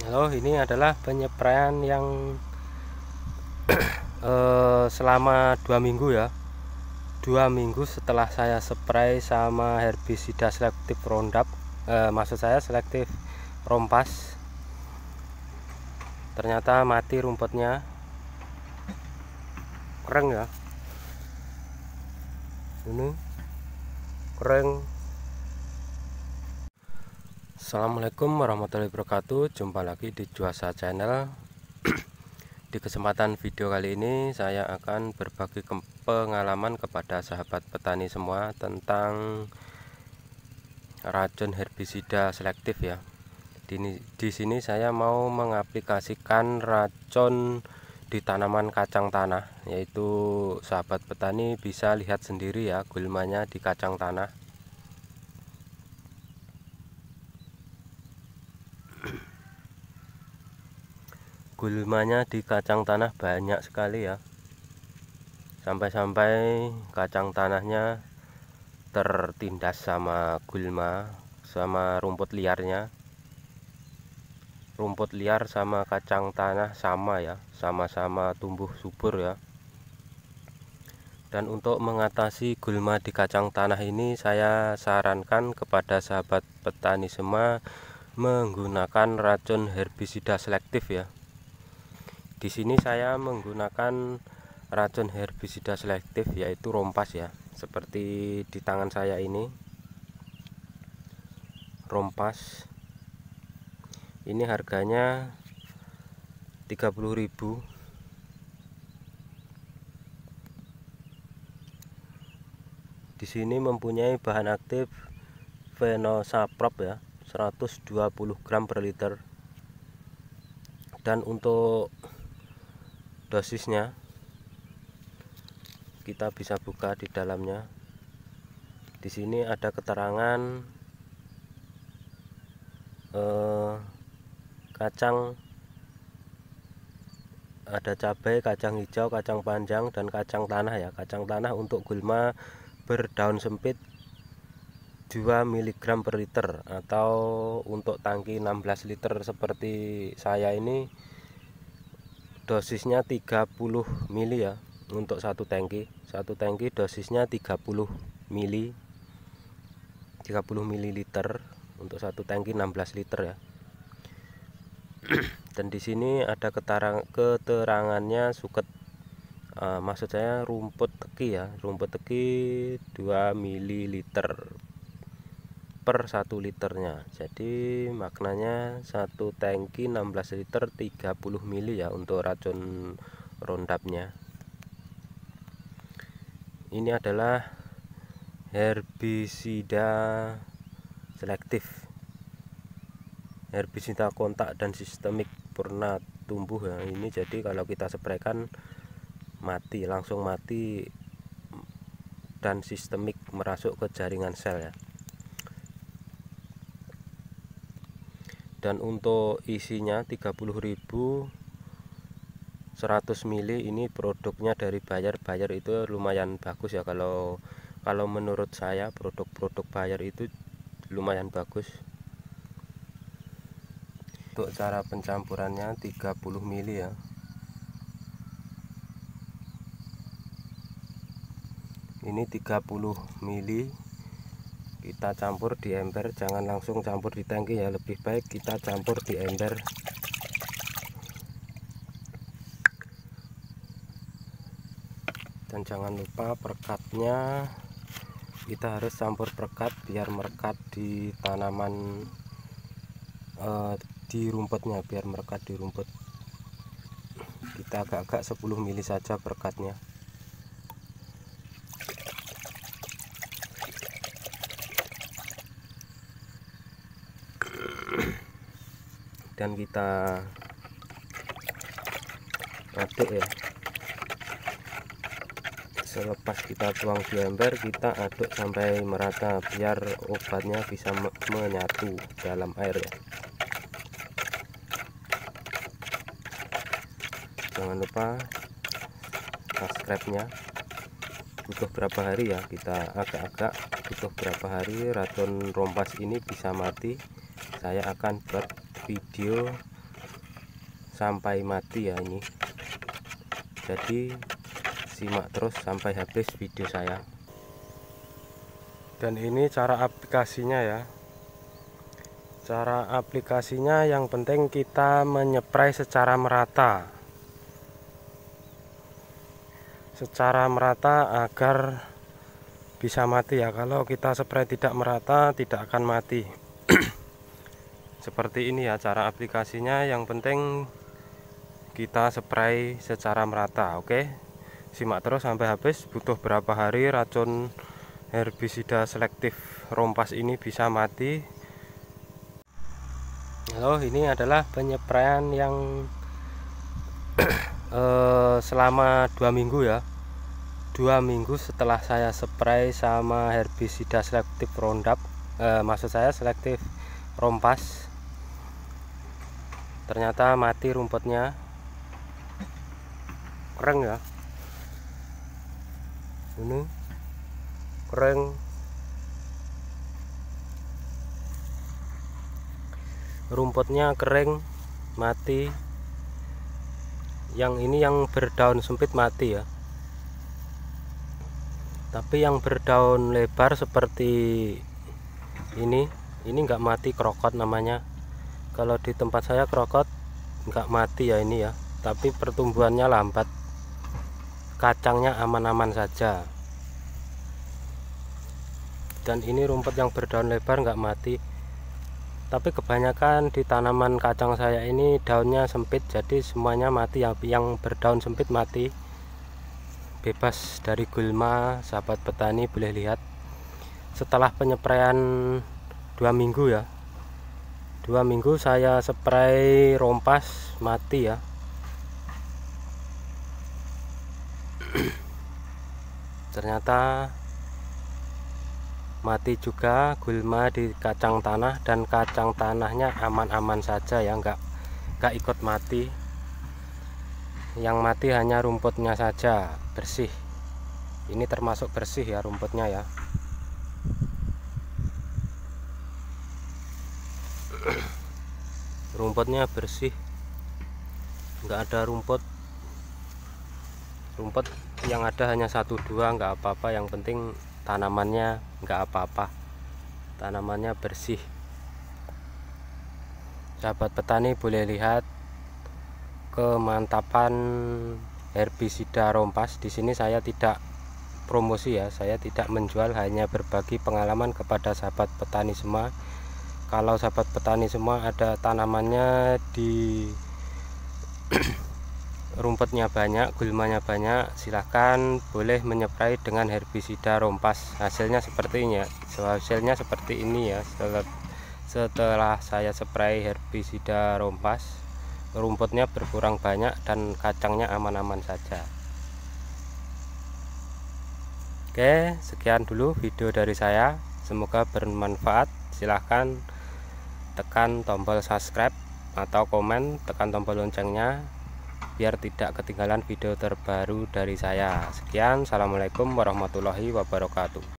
Halo, ini adalah penyepraian yang eh, selama dua minggu ya. Dua minggu setelah saya spray sama herbisida selektif rondap, eh, maksud saya selektif Rompas. Ternyata mati rumputnya. Keren ya. Ini keren Assalamualaikum warahmatullahi wabarakatuh Jumpa lagi di Juasa Channel Di kesempatan video kali ini Saya akan berbagi pengalaman kepada sahabat petani semua Tentang racun herbisida selektif ya di, di sini saya mau mengaplikasikan racun di tanaman kacang tanah Yaitu sahabat petani bisa lihat sendiri ya gulmanya di kacang tanah gulmanya di kacang tanah banyak sekali ya sampai-sampai kacang tanahnya tertindas sama gulma sama rumput liarnya rumput liar sama kacang tanah sama ya sama-sama tumbuh subur ya dan untuk mengatasi gulma di kacang tanah ini saya sarankan kepada sahabat petani semua menggunakan racun herbisida selektif ya di sini saya menggunakan racun herbisida selektif yaitu rompas ya seperti di tangan saya ini rompas ini harganya 30.000 di sini mempunyai bahan aktif fenosaprop ya 120 gram per liter dan untuk dosisnya kita bisa buka di dalamnya di sini ada keterangan eh, kacang ada cabai, kacang hijau, kacang panjang dan kacang tanah ya. Kacang tanah untuk gulma berdaun sempit 2 mg per liter atau untuk tangki 16 liter seperti saya ini dosisnya 30 mili ya untuk satu tangki satu tangki dosisnya 30 mili 30 ml untuk satu tangki 16 liter ya dan di sini ada keterang, keterangannya suket uh, maksud saya rumput teki ya rumput teki 2 ml per 1 liternya jadi maknanya satu tangki 16 liter 30 mili ya untuk racun rondapnya ini adalah herbisida selektif herbisida kontak dan sistemik pernah tumbuh yang ini jadi kalau kita spraykan mati langsung mati dan sistemik merasuk ke jaringan sel ya dan untuk isinya 30.000 100 mili ini produknya dari bayar bayar itu lumayan bagus ya kalau kalau menurut saya produk-produk bayar itu lumayan bagus untuk cara pencampurannya 30 mili ya ini 30 mili kita campur di ember jangan langsung campur di tangki ya lebih baik kita campur di ember dan jangan lupa perkatnya. kita harus campur perkat biar merekat di tanaman e, di rumputnya biar merekat di rumput kita agak-agak 10 mili saja perkatnya. kita aduk ya selepas kita tuang di ember kita aduk sampai merata biar obatnya bisa menyatu dalam air ya jangan lupa subscribe nya butuh berapa hari ya kita agak-agak butuh berapa hari racun rompas ini bisa mati saya akan buat video sampai mati ya ini jadi simak terus sampai habis video saya dan ini cara aplikasinya ya cara aplikasinya yang penting kita menyepray secara merata secara merata agar bisa mati ya kalau kita spray tidak merata tidak akan mati seperti ini ya cara aplikasinya yang penting kita spray secara merata oke okay? simak terus sampai habis butuh berapa hari racun herbisida selektif rompas ini bisa mati halo ini adalah penyepraian yang eh, selama dua minggu ya dua minggu setelah saya spray sama herbisida selektif rondap eh, maksud saya selektif rompas ternyata mati rumputnya kering ya ini kering rumputnya kering mati yang ini yang berdaun sempit mati ya tapi yang berdaun lebar seperti ini ini enggak mati krokot namanya kalau di tempat saya krokot nggak mati ya ini ya tapi pertumbuhannya lambat kacangnya aman-aman saja dan ini rumput yang berdaun lebar nggak mati tapi kebanyakan di tanaman kacang saya ini daunnya sempit jadi semuanya mati yang, yang berdaun sempit mati bebas dari gulma sahabat petani boleh lihat setelah penyepraian dua minggu ya dua minggu saya spray rompas mati ya ternyata mati juga gulma di kacang tanah dan kacang tanahnya aman-aman saja ya enggak nggak ikut mati yang mati hanya rumputnya saja bersih ini termasuk bersih ya rumputnya ya rumputnya bersih enggak ada rumput rumput yang ada hanya satu dua enggak apa-apa yang penting tanamannya enggak apa-apa tanamannya bersih sahabat petani boleh lihat kemantapan herbisida rompas di sini saya tidak promosi ya saya tidak menjual hanya berbagi pengalaman kepada sahabat petani semua kalau sahabat petani semua ada tanamannya di rumputnya banyak, gulmanya banyak, silahkan boleh menyeprai dengan herbisida rompas. Hasilnya seperti ini ya. Hasilnya seperti ini ya. Setelah, setelah saya spray herbisida rompas, rumputnya berkurang banyak dan kacangnya aman-aman saja. Oke, sekian dulu video dari saya. Semoga bermanfaat. Silahkan tekan tombol subscribe atau komen tekan tombol loncengnya biar tidak ketinggalan video terbaru dari saya sekian assalamualaikum warahmatullahi wabarakatuh